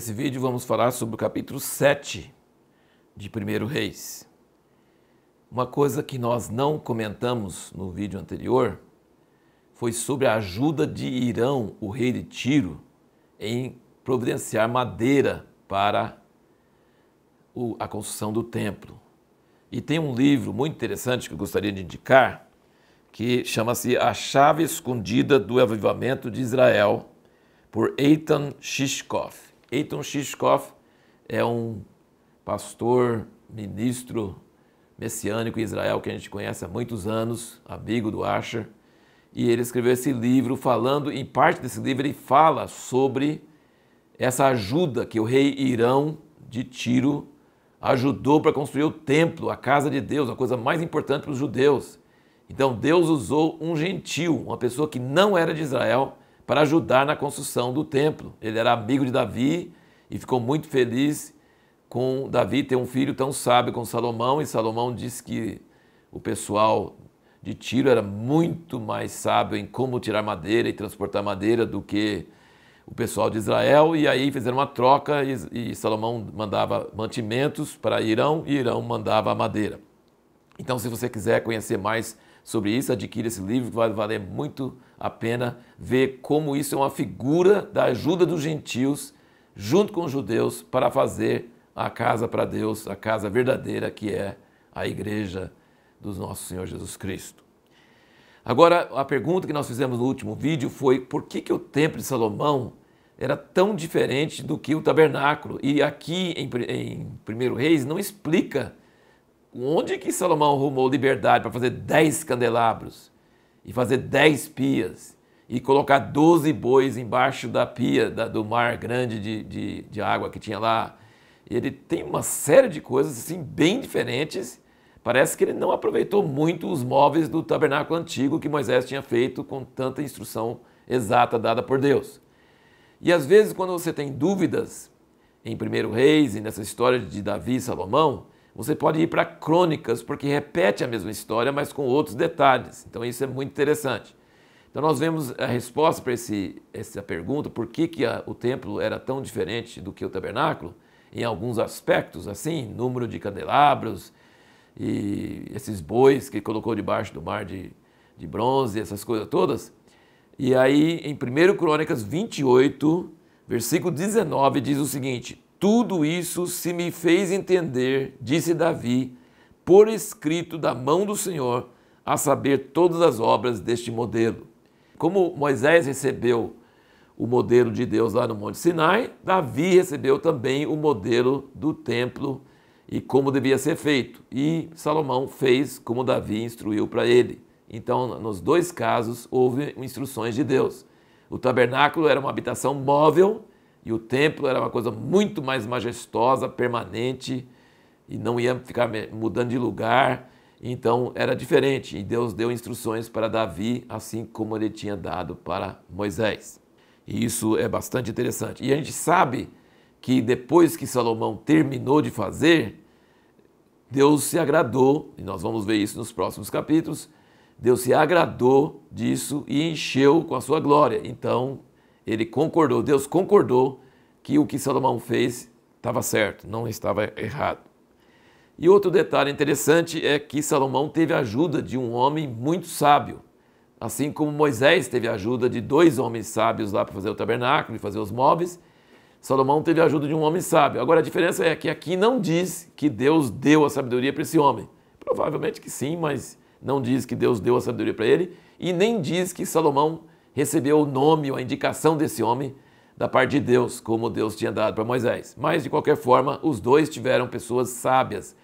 esse vídeo, vamos falar sobre o capítulo 7 de 1 Reis. Uma coisa que nós não comentamos no vídeo anterior foi sobre a ajuda de Irão, o rei de Tiro, em providenciar madeira para a construção do templo. E tem um livro muito interessante que eu gostaria de indicar, que chama-se A Chave Escondida do Avivamento de Israel, por Eitan Shishkov. Eitan Shishkov é um pastor, ministro messiânico em Israel que a gente conhece há muitos anos, amigo do Asher. E ele escreveu esse livro falando, em parte desse livro ele fala sobre essa ajuda que o rei Irão de Tiro ajudou para construir o templo, a casa de Deus, a coisa mais importante para os judeus. Então Deus usou um gentil, uma pessoa que não era de Israel, para ajudar na construção do templo. Ele era amigo de Davi e ficou muito feliz com Davi ter um filho tão sábio com Salomão. E Salomão disse que o pessoal de Tiro era muito mais sábio em como tirar madeira e transportar madeira do que o pessoal de Israel. E aí fizeram uma troca e, Salomão mandava mantimentos para Irão e Irão mandava madeira. Então, se você quiser conhecer mais sobre isso, adquira esse livro que vai valer muito a pena ver como isso é uma figura da ajuda dos gentios junto com os judeus para fazer a casa para Deus, a casa verdadeira que é a igreja do nosso Senhor Jesus Cristo. Agora, a pergunta que nós fizemos no último vídeo foi por que, que o Templo de Salomão era tão diferente do que o tabernáculo? E aqui em, em 1 Reis não explica onde que Salomão arrumou liberdade para fazer 10 candelabros e fazer dez pias e colocar doze bois embaixo da pia da, do mar grande de, de, de água que tinha lá. Ele tem uma série de coisas assim bem diferentes. Parece que ele não aproveitou muito os móveis do tabernáculo antigo que Moisés tinha feito com tanta instrução exata dada por Deus. E às vezes, quando você tem dúvidas em 1 Reis e nessa história de Davi e Salomão, você pode ir para crônicas, porque repete a mesma história, mas com outros detalhes. Então, isso é muito interessante. Então, nós vemos a resposta para essa pergunta, por que, que a, o templo era tão diferente do que o tabernáculo, em alguns aspectos, assim, número de candelabros e esses bois que colocou debaixo do mar de, de bronze, essas coisas todas. E aí, em 1 Crônicas 28, versículo 19, diz o seguinte: tudo isso se me fez entender, disse Davi, por escrito da mão do Senhor, a saber todas as obras deste modelo. Como Moisés recebeu o modelo de Deus lá no Monte Sinai, Davi recebeu também o modelo do templo e como devia ser feito. E Salomão fez como Davi instruiu para ele. Então, nos dois casos, houve instruções de Deus. O tabernáculo era uma habitação móvel e o templo era uma coisa muito mais majestosa, permanente, e não ia ficar mudando de lugar. Então era diferente. E Deus deu instruções para Davi, assim como ele tinha dado para Moisés. E isso é bastante interessante. E a gente sabe que depois que Salomão terminou de fazer, Deus se agradou, e nós vamos ver isso nos próximos capítulos. Deus se agradou disso e encheu com a sua glória. Então, ele concordou, Deus concordou que o que Salomão fez estava certo, não estava errado. E outro detalhe interessante é que Salomão teve a ajuda de um homem muito sábio, assim como Moisés teve a ajuda de dois homens sábios lá para fazer o tabernáculo e fazer os móveis. Salomão teve a ajuda de um homem sábio. Agora a diferença é que aqui não diz que Deus deu a sabedoria para esse homem. Provavelmente que sim, mas não diz que Deus deu a sabedoria para ele e nem diz que Salomão recebeu o nome ou a indicação desse homem da parte de Deus, como Deus tinha dado para Moisés. Mas, de qualquer forma, os dois tiveram pessoas sábias,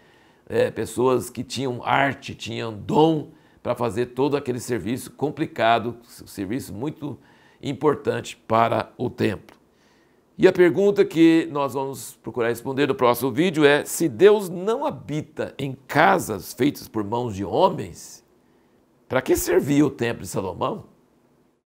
é, pessoas que tinham arte, tinham dom para fazer todo aquele serviço complicado, serviço muito importante para o templo. E a pergunta que nós vamos procurar responder no próximo vídeo é: se Deus não habita em casas feitas por mãos de homens, para que serviu o templo de Salomão?